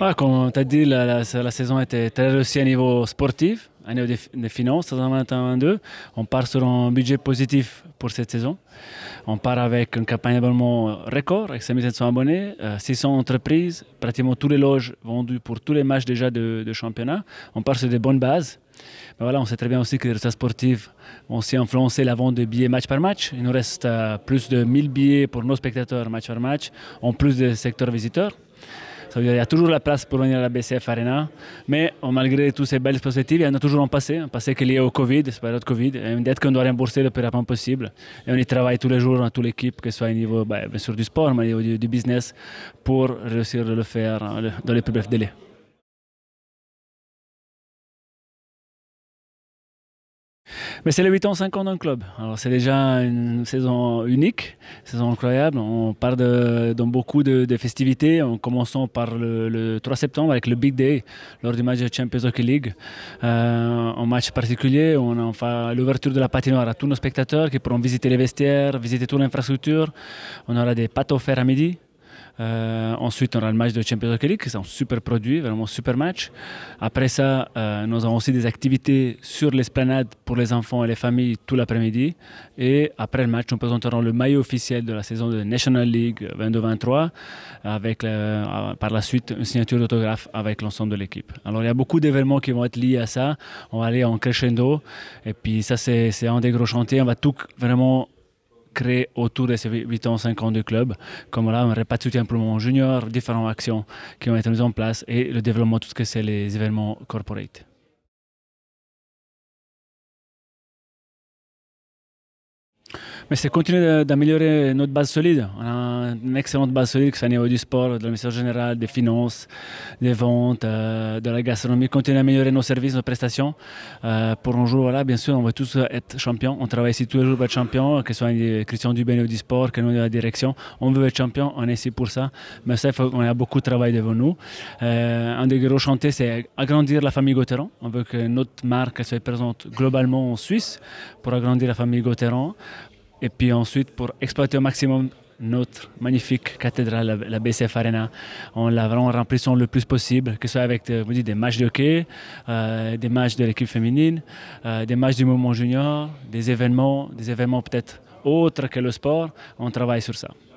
Ah, comme tu as dit, la, la, la, saison était très réussie à niveau sportif, à niveau des, finances, 2022 On part sur un budget positif pour cette saison. On part avec une campagne d'abonnement record, avec 5700 abonnés, 600 euh, entreprises, pratiquement tous les loges vendues pour tous les matchs déjà de, championnat. On part sur des bonnes bases. voilà, on sait très bien aussi que les résultats sportifs ont aussi influencé la vente de billets match par match. Il nous reste euh, plus de 1000 billets pour nos spectateurs match par match, en plus des secteurs visiteurs. Ça veut dire qu'il y a toujours la place pour venir à la BCF Arena, mais euh, malgré toutes ces belles perspectives, il y en a toujours un passé, un passé qui est lié au Covid, pas période Covid, une dette qu'on doit rembourser le plus rapidement possible. Et on y travaille tous les jours, dans hein, toute l'équipe, que ce soit au niveau bah, du sport, mais au niveau du, business, pour réussir de le faire hein, dans les plus brefs délais. Mais c'est les 8 ans, 5 ans d'un club. Alors c'est déjà une saison unique, saison incroyable. On part dans beaucoup de, festivités, en commençant par le, 3 septembre avec le Big Day, lors du match de Champions Hockey League. Euh, un match particulier, on enfin l'ouverture de la patinoire à tous nos spectateurs qui pourront visiter les vestiaires, visiter toute l'infrastructure. On aura des pâtes offertes à midi. Euh, ensuite, on aura le match de Champions League, qui est un super produit, vraiment super match. Après ça, euh, nous avons aussi des activités sur l'esplanade pour les enfants et les familles tout l'après-midi. Et après le match, nous présenterons le maillot officiel de la saison de National League 22-23, avec euh, par la suite une signature d'autographe avec l'ensemble de l'équipe. Alors, il y a beaucoup d'événements qui vont être liés à ça. On va aller en crescendo. Et puis, ça, c'est un des gros chantiers. On va tout vraiment créé autour de ces 8 ans, 5 ans de club. Comme là, un repas de soutien pour le junior, différentes actions qui ont été mises en place et le développement de tout ce que c'est les événements corporate. Mais c'est continuer d'améliorer notre base solide. On a une excellente base solide, que ce soit au niveau du sport, de la mission générale, des finances, des ventes, euh, de la gastronomie. Continuer d'améliorer nos services, nos prestations. Euh, pour un jour, voilà, bien sûr, on veut tous être champions. On travaille ici tous les jours pour être champion, que ce soit Christian Dubé au du sport, que nous de la direction. On veut être champion, on est ici pour ça. Mais ça, il faut qu'on a beaucoup de travail devant nous. Euh, un des gros chantiers, c'est agrandir la famille Gauthieron. On veut que notre marque soit présente globalement en Suisse pour agrandir la famille Gauthieron et puis ensuite, pour exploiter au maximum notre magnifique cathédrale, la BCF Arena. en l'a vraiment remplissant le plus possible, que ce soit avec euh, des matchs de hockey, euh, des matchs de l'équipe féminine, euh, des matchs du mouvement junior, des événements, des événements peut-être autres que le sport. On travaille sur ça.